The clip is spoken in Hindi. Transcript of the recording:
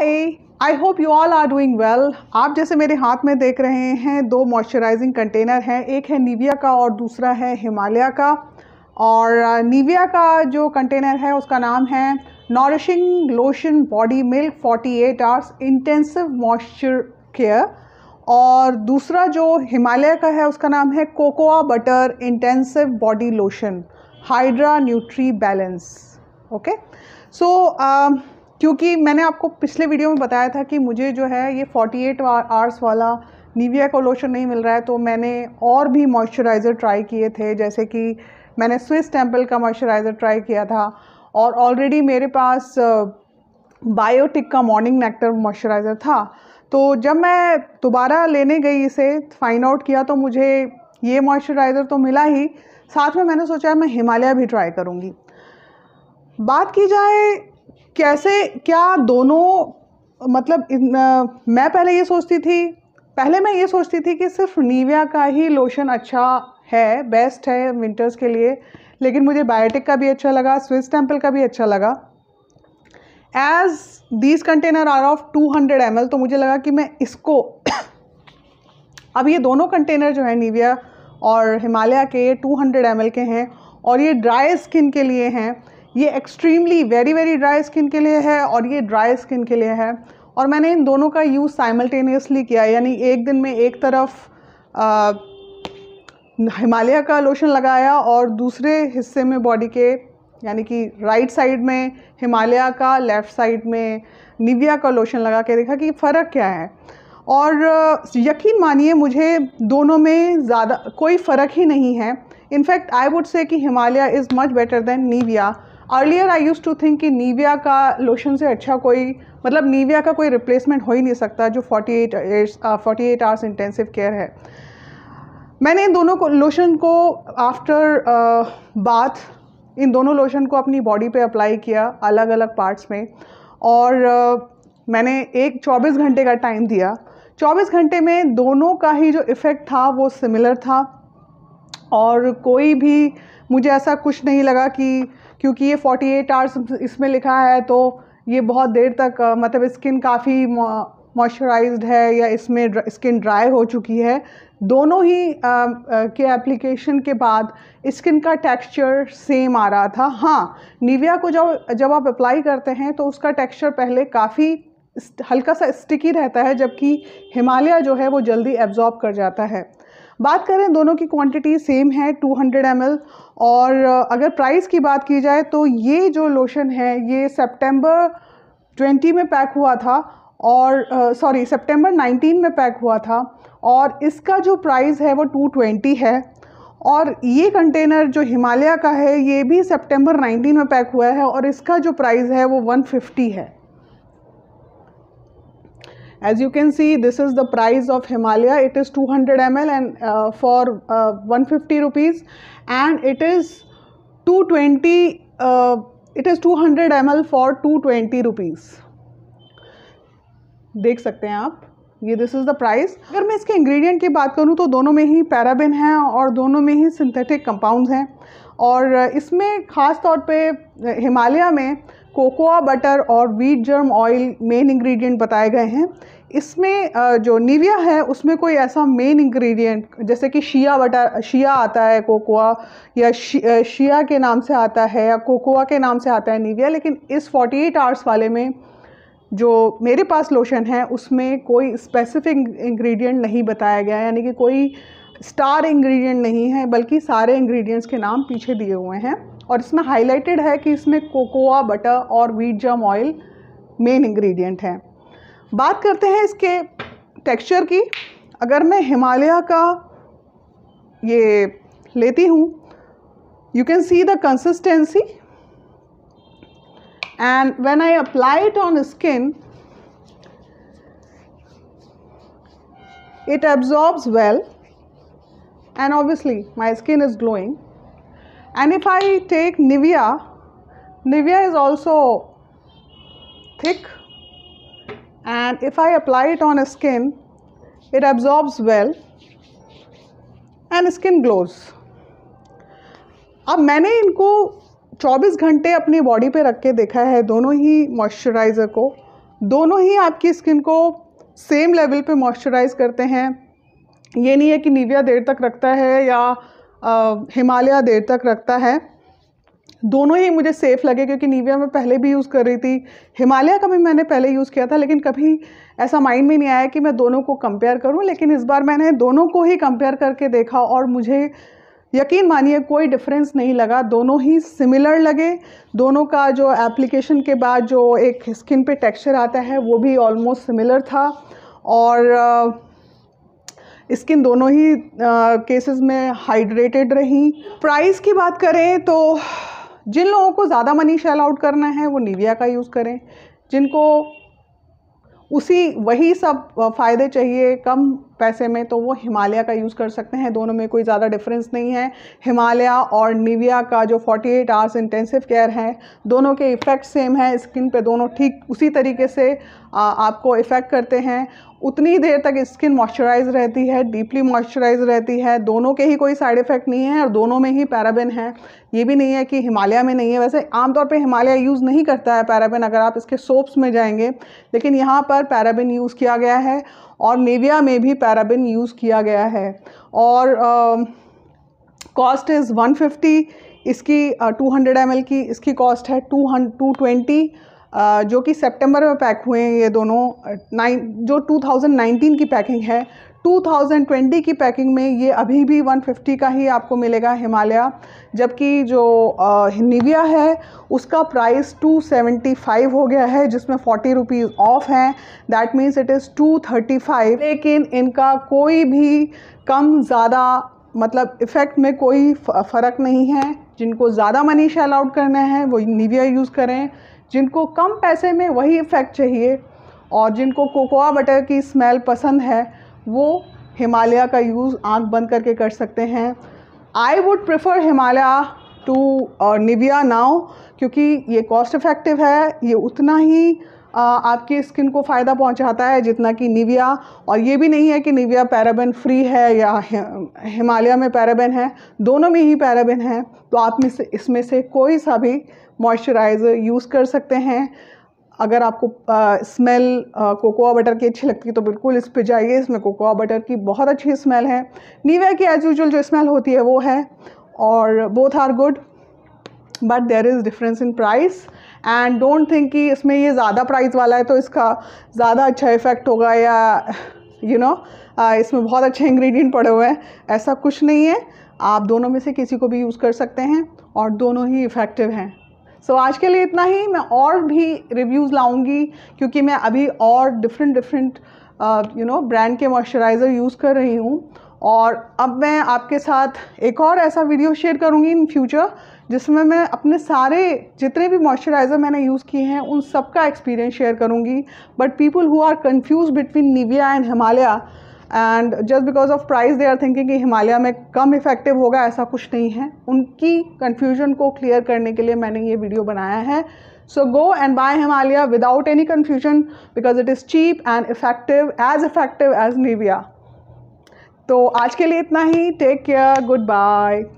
I hope you all are doing well आप जैसे मेरे हाथ में देख रहे हैं दो मॉइस्चराइजिंग कंटेनर हैं एक है निविया का और दूसरा है हिमालय का और निविया uh, का जो कंटेनर है उसका नाम है nourishing lotion body milk 48 hours intensive moisture care और दूसरा जो हिमालय का है उसका नाम है cocoa butter intensive body lotion hydra nutri balance okay so क्योंकि मैंने आपको पिछले वीडियो में बताया था कि मुझे जो है ये 48 एट आवर्स वाला नीविया का लोशन नहीं मिल रहा है तो मैंने और भी मॉइस्चराइज़र ट्राई किए थे जैसे कि मैंने स्विस टेम्पल का मॉइस्चराइज़र ट्राई किया था और ऑलरेडी मेरे पास बायोटिक का मॉर्निंग नेक्टर मॉइस्चराइज़र था तो जब मैं दोबारा लेने गई इसे फाइंड आउट किया तो मुझे ये मॉइस्चराइज़र तो मिला ही साथ में मैंने सोचा मैं हिमालय भी ट्राई करूँगी बात की जाए कैसे क्या दोनों मतलब इन, आ, मैं पहले ये सोचती थी पहले मैं ये सोचती थी कि सिर्फ नीविया का ही लोशन अच्छा है बेस्ट है विंटर्स के लिए लेकिन मुझे बायोटिक का भी अच्छा लगा स्विस टेम्पल का भी अच्छा लगा as these container are of 200 hundred तो मुझे लगा कि मैं इसको अब ये दोनों कंटेनर जो है नीविया और हिमालय के ये टू हंड्रेड के हैं और ये ड्राई स्किन के लिए हैं ये extremely very very dry skin के लिए है और ये ड्राई स्किन के लिए है और मैंने इन दोनों का यूज़ साइमल्टेनियसली किया यानी एक दिन में एक तरफ हिमालय का लोशन लगाया और दूसरे हिस्से में बॉडी के यानी कि राइट साइड में हिमालय का लेफ़्ट साइड में निविया का लोशन लगा के देखा कि फ़र्क क्या है और यकीन मानिए मुझे दोनों में ज़्यादा कोई फ़र्क ही नहीं है इनफैक्ट आई वुड से कि Himalaya is much better than Nivea earlier I use to think कि नीविया का लोशन से अच्छा कोई मतलब नीविया का कोई रिप्लेसमेंट हो ही नहीं सकता जो 48 eight forty eight hours intensive care है मैंने इन दोनों को लोशन को आफ्टर बाथ uh, इन दोनों लोशन को अपनी बॉडी पे अप्लाई किया अलग अलग पार्ट्स में और uh, मैंने एक 24 घंटे का टाइम दिया 24 घंटे में दोनों का ही जो इफ़ेक्ट था वो सिमिलर था और कोई भी मुझे ऐसा कुछ नहीं लगा कि क्योंकि ये 48 आवर्स इसमें लिखा है तो ये बहुत देर तक मतलब स्किन काफ़ी मॉइस्चराइज्ड है या इसमें स्किन ड्राई हो चुकी है दोनों ही आ, आ, के एप्लीकेशन के बाद स्किन का टेक्सचर सेम आ रहा था हाँ निविया को जब जब आप अप्लाई करते हैं तो उसका टेक्सचर पहले काफ़ी हल्का सा स्टिकी रहता है जबकि हिमालय जो है वो जल्दी एब्जॉर्ब कर जाता है बात करें दोनों की क्वांटिटी सेम है 200 हंड्रेड और अगर प्राइस की बात की जाए तो ये जो लोशन है ये सितंबर 20 में पैक हुआ था और सॉरी सितंबर 19 में पैक हुआ था और इसका जो प्राइस है वो 220 है और ये कंटेनर जो हिमालय का है ये भी सितंबर 19 में पैक हुआ है और इसका जो प्राइस है वो 150 है As you can see, this is the price of Himalaya. It is 200 ml and uh, for uh, 150 rupees and it is 220, uh, it is 200 ml for 220 rupees. देख सकते हैं आप ये दिस इज़ द प्राइस अगर मैं इसके इंग्रेडिएंट की बात करूँ तो दोनों में ही पैराबिन हैं और दोनों में ही सिंथेटिक कंपाउंड्स हैं और इसमें ख़ास तौर पे हिमालय में कोकोआ बटर और wheat germ oil main ingredient बताए गए हैं इसमें जो निविया है उसमें कोई ऐसा मेन इंग्रेडिएंट जैसे कि शिया बटर शिया आता है कोकोआ या शिया के नाम से आता है या कोकोआ के नाम से आता है निविया लेकिन इस 48 आवर्स वाले में जो मेरे पास लोशन है उसमें कोई स्पेसिफिक इंग्रेडिएंट नहीं बताया गया यानी कि कोई स्टार इंग्रेडिएंट नहीं है बल्कि सारे इंग्रेडिएंट्स के नाम पीछे दिए हुए हैं और इसमें हाईलाइटेड है कि इसमें कोकोआ बटर और wheat germ oil main ingredient हैं बात करते हैं इसके टेक्सचर की अगर मैं हिमालय का ये लेती हूँ you can see the consistency and when I apply it on skin it absorbs well and obviously my skin is glowing and if I take Nivea Nivea is also thick and if I apply it on a skin it absorbs well and skin glows अब मैंने इनको 24 घंटे अपनी बॉडी पे रख के देखा है दोनों ही मॉइस्चराइज़र को दोनों ही आपकी स्किन को सेम लेवल पे मॉइस्चराइज करते हैं ये नहीं है कि निविया देर तक रखता है या हिमालय देर तक रखता है दोनों ही मुझे सेफ़ लगे क्योंकि निविया मैं पहले भी यूज़ कर रही थी हिमालय का भी मैंने पहले यूज़ किया था लेकिन कभी ऐसा माइंड में नहीं आया कि मैं दोनों को कंपेयर करूं लेकिन इस बार मैंने दोनों को ही कंपेयर करके देखा और मुझे यकीन मानिए कोई डिफरेंस नहीं लगा दोनों ही सिमिलर लगे दोनों का जो एप्लीकेशन के बाद जो एक स्किन पे टेक्सचर आता है वो भी ऑलमोस्ट सिमिलर था और स्किन दोनों ही केसेस में हाइड्रेटेड रही प्राइस की बात करें तो जिन लोगों को ज़्यादा मनी शेल आउट करना है वो निविया का यूज़ करें जिनको उसी वही सब फ़ायदे चाहिए कम पैसे में तो वो हिमालय का यूज़ कर सकते हैं दोनों में कोई ज़्यादा डिफरेंस नहीं है हिमालय और निविया का जो 48 आवर्स इंटेंसिव केयर है दोनों के इफ़ेक्ट सेम है स्किन पे दोनों ठीक उसी तरीके से आ, आपको इफ़ेक्ट करते हैं उतनी देर तक स्किन मॉइस्चराइज रहती है डीपली मॉइस्चराइज रहती है दोनों के ही कोई साइड इफ़ेक्ट नहीं है और दोनों में ही पैराबिन है ये भी नहीं है कि हिमालय में नहीं है वैसे आमतौर पे हिमालय यूज़ नहीं करता है पैराबिन अगर आप इसके सोप्स में जाएंगे लेकिन यहाँ पर पैराबिन यूज़ किया गया है और नेविया में भी पैराबिन यूज़ किया गया है और कॉस्ट इज़ 150 इसकी टू हंड्रेड एम की इसकी कॉस्ट है टू हन टू ट्वेंटी जो कि सितंबर में पैक हुए हैं ये दोनों नाइन जो 2019 की पैकिंग है 2020 की पैकिंग में ये अभी भी 150 का ही आपको मिलेगा हिमालय जबकि जो निविया है उसका प्राइस 275 हो गया है जिसमें 40 रुपीज़ ऑफ हैं दैट मीन्स इट इज़ 235 लेकिन इनका कोई भी कम ज़्यादा मतलब इफ़ेक्ट में कोई फ़र्क नहीं है जिनको ज़्यादा मनी शेल आउट करना है वो निविया यूज़ करें जिनको कम पैसे में वही इफ़ेक्ट चाहिए और जिनको कोकोआ बटर की स्मेल पसंद है वो हिमालय का यूज़ आंख बंद करके कर सकते हैं I would prefer Himalaya to Nivea now क्योंकि ये कॉस्ट इफ़ेक्टिव है ये उतना ही आ, आपकी स्किन को फ़ायदा पहुंचाता है जितना कि निविया और ये भी नहीं है कि निविया पैराबेन फ्री है या हिमालय में पैराबेन है दोनों में ही पैराबेन है तो आप में से इसमें से कोई सा भी मॉइस्चराइज़र यूज़ कर सकते हैं अगर आपको आ, स्मेल कोकोआ बटर की अच्छी लगती है तो बिल्कुल इस पे जाइए इसमें कोकोआ बटर की बहुत अच्छी स्मेल है नीविया की एज यूजल जो स्मेल होती है वो है और both are good but there is difference in price and don't think कि इसमें ये ज़्यादा प्राइस वाला है तो इसका ज़्यादा अच्छा इफ़ेक्ट होगा या यू you नो know, इसमें बहुत अच्छे इंग्रेडिएंट पड़े हुए हैं ऐसा कुछ नहीं है आप दोनों में से किसी को भी यूज़ कर सकते हैं और दोनों ही इफ़ेक्टिव हैं सो so, आज के लिए इतना ही मैं और भी रिव्यूज़ लाऊंगी क्योंकि मैं अभी और different different you know brand के मॉइस्चराइज़र यूज़ कर रही हूँ और अब मैं आपके साथ एक और ऐसा वीडियो शेयर करूँगी इन फ्यूचर जिसमें मैं अपने सारे जितने भी मॉइस्चराइज़र मैंने यूज़ किए हैं उन सब का एक्सपीरियंस शेयर करूँगी but people who are confuse between Nivea and Himalaya and just because of price they are thinking कि हिमालय में कम इफेक्टिव होगा ऐसा कुछ नहीं है उनकी कन्फ्यूजन को क्लियर करने के लिए मैंने ये वीडियो बनाया है so go and buy Himalaya without any confusion because it is cheap and effective as effective as Nivea तो आज के लिए इतना ही टेक केयर गुड बाय